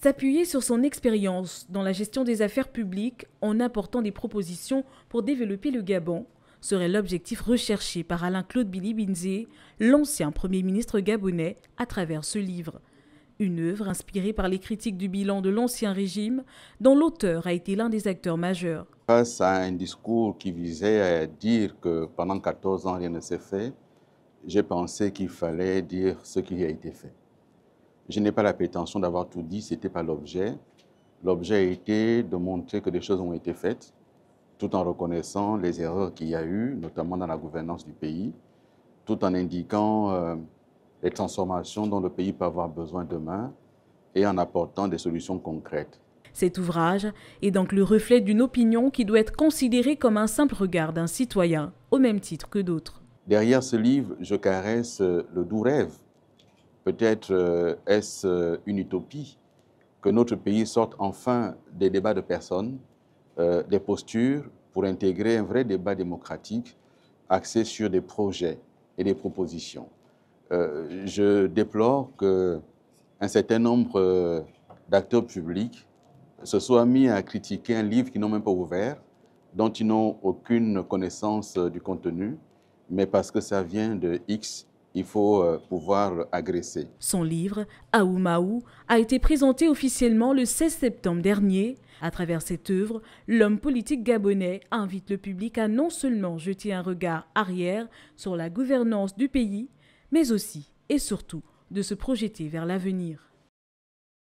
S'appuyer sur son expérience dans la gestion des affaires publiques en apportant des propositions pour développer le Gabon serait l'objectif recherché par Alain-Claude Binzé, l'ancien Premier ministre gabonais, à travers ce livre. Une œuvre inspirée par les critiques du bilan de l'ancien régime, dont l'auteur a été l'un des acteurs majeurs. Face à un discours qui visait à dire que pendant 14 ans, rien ne s'est fait, j'ai pensé qu'il fallait dire ce qui a été fait. Je n'ai pas la prétention d'avoir tout dit, ce n'était pas l'objet. L'objet été de montrer que des choses ont été faites, tout en reconnaissant les erreurs qu'il y a eu, notamment dans la gouvernance du pays, tout en indiquant euh, les transformations dont le pays peut avoir besoin demain et en apportant des solutions concrètes. Cet ouvrage est donc le reflet d'une opinion qui doit être considérée comme un simple regard d'un citoyen, au même titre que d'autres. Derrière ce livre, je caresse euh, le doux rêve peut-être euh, est-ce euh, une utopie que notre pays sorte enfin des débats de personnes, euh, des postures, pour intégrer un vrai débat démocratique axé sur des projets et des propositions. je déplore qu'un certain nombre d'acteurs publics se soient mis à critiquer un livre qu'ils n'ont même pas ouvert, dont ils n'ont aucune connaissance du contenu, mais parce que ça vient de X il faut euh, pouvoir agresser. Son livre, Aoumaou, a été présenté officiellement le 16 septembre dernier. À travers cette œuvre, l'homme politique gabonais invite le public à non seulement jeter un regard arrière sur la gouvernance du pays, mais aussi et surtout de se projeter vers l'avenir.